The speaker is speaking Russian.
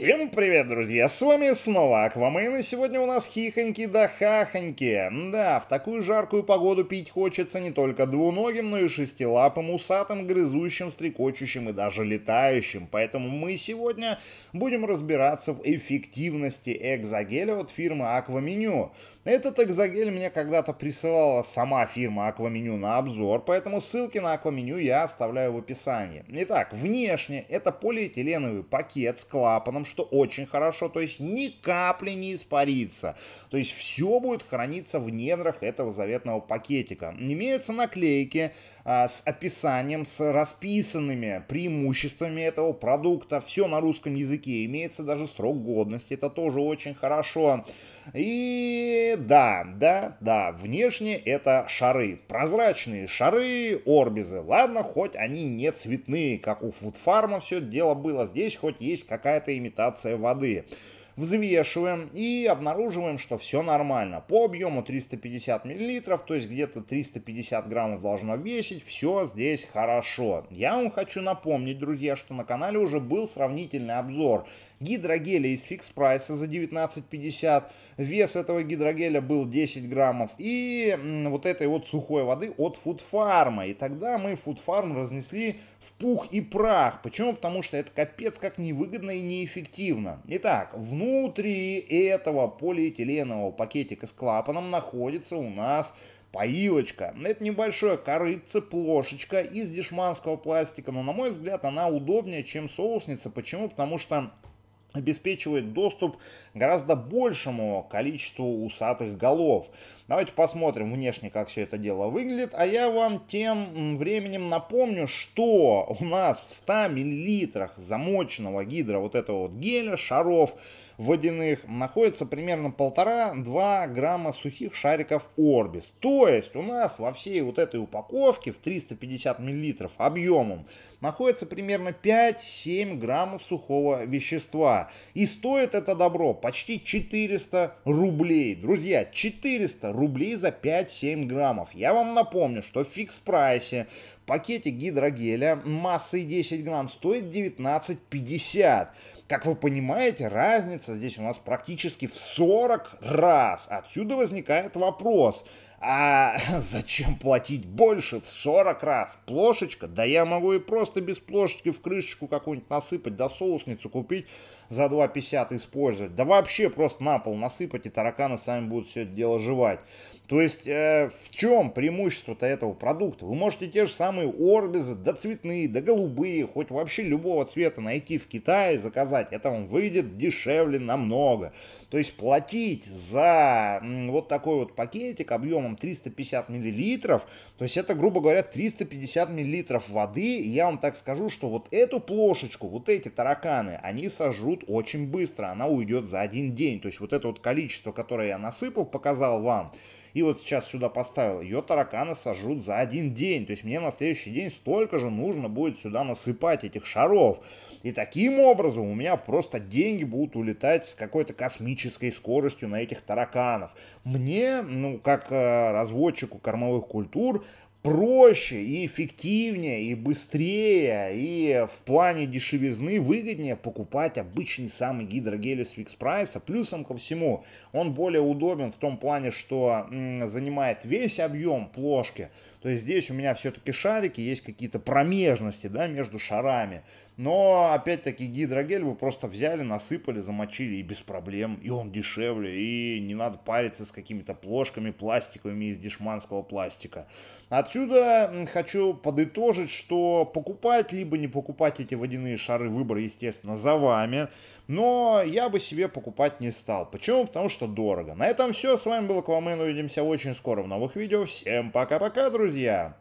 Всем привет, друзья! С вами снова Аквамен, и сегодня у нас хихоньки да хахоньки. Да, в такую жаркую погоду пить хочется не только двуногим, но и шестилапым, усатым, грызущим, стрекочущим и даже летающим. Поэтому мы сегодня будем разбираться в эффективности экзогеля от фирмы Акваменю. Этот экзогель мне когда-то присылала сама фирма Акваменю на обзор, поэтому ссылки на Акваменю я оставляю в описании. Итак, внешне это полиэтиленовый пакет с клапаном, что очень хорошо, то есть ни капли не испарится. То есть все будет храниться в недрах этого заветного пакетика. Имеются наклейки а, с описанием, с расписанными преимуществами этого продукта. Все на русском языке. Имеется даже срок годности. Это тоже очень хорошо. И да, да, да, внешне это шары. Прозрачные шары, орбизы. Ладно, хоть они не цветные, как у фудфарма все дело было. Здесь хоть есть какая-то имитация имитация воды взвешиваем и обнаруживаем, что все нормально. По объему 350 мл, то есть где-то 350 граммов должно весить, все здесь хорошо. Я вам хочу напомнить, друзья, что на канале уже был сравнительный обзор гидрогеля из фикс прайса за 19,50, вес этого гидрогеля был 10 граммов и вот этой вот сухой воды от фудфарма. И тогда мы фудфарм разнесли в пух и прах. Почему? Потому что это капец как невыгодно и неэффективно. Итак, в внутри этого полиэтиленового пакетика с клапаном находится у нас Поилочка. Это небольшое корыце, плошечка из дешманского пластика, но на мой взгляд она удобнее, чем соусница. Почему? Потому что обеспечивает доступ гораздо большему количеству усатых голов. Давайте посмотрим внешне, как все это дело выглядит. А я вам тем временем напомню, что у нас в 100 миллилитрах замоченного гидро вот этого вот геля, шаров водяных, находится примерно 1,5-2 грамма сухих шариков Орбис. То есть у нас во всей вот этой упаковке в 350 миллилитров объемом находится примерно 5-7 граммов сухого вещества. И стоит это добро почти 400 рублей. Друзья, 400 рублей за 5-7 граммов. Я вам напомню, что в фикс-прайсе пакете гидрогеля массой 10 грамм стоит 19,50. Как вы понимаете, разница здесь у нас практически в 40 раз. Отсюда возникает вопрос, а зачем платить больше в 40 раз? Плошечка? Да я могу и просто без плошечки в крышечку какую-нибудь насыпать, да соусницу купить за 2,50 использовать. Да вообще просто на пол насыпать, и тараканы сами будут все это дело жевать. То есть э, в чем преимущество-то этого продукта? Вы можете те же самые орбизы, да цветные, да голубые, хоть вообще любого цвета найти в Китае заказать. Это вам выйдет дешевле намного. То есть платить за м, вот такой вот пакетик объемом 350 миллилитров, то есть это, грубо говоря, 350 миллилитров воды. И я вам так скажу, что вот эту плошечку, вот эти тараканы, они сожрут очень быстро. Она уйдет за один день. То есть вот это вот количество, которое я насыпал, показал вам. И вот сейчас сюда поставил, ее тараканы сожрут за один день. То есть мне на следующий день столько же нужно будет сюда насыпать этих шаров. И таким образом у меня просто деньги будут улетать с какой-то космической скоростью на этих тараканов. Мне, ну, как э, разводчику кормовых культур, проще и эффективнее и быстрее и в плане дешевизны выгоднее покупать обычный самый гидрогель с фикс прайса. Плюсом ко всему он более удобен в том плане, что м, занимает весь объем плошки. То есть здесь у меня все-таки шарики, есть какие-то промежности да, между шарами. Но, опять-таки, гидрогель вы просто взяли, насыпали, замочили и без проблем. И он дешевле, и не надо париться с какими-то плошками пластиковыми из дешманского пластика. Отсюда хочу подытожить, что покупать либо не покупать эти водяные шары, выбор, естественно, за вами. Но я бы себе покупать не стал. Почему? Потому что дорого. На этом все. С вами был Аквамен. Увидимся очень скоро в новых видео. Всем пока-пока, друзья!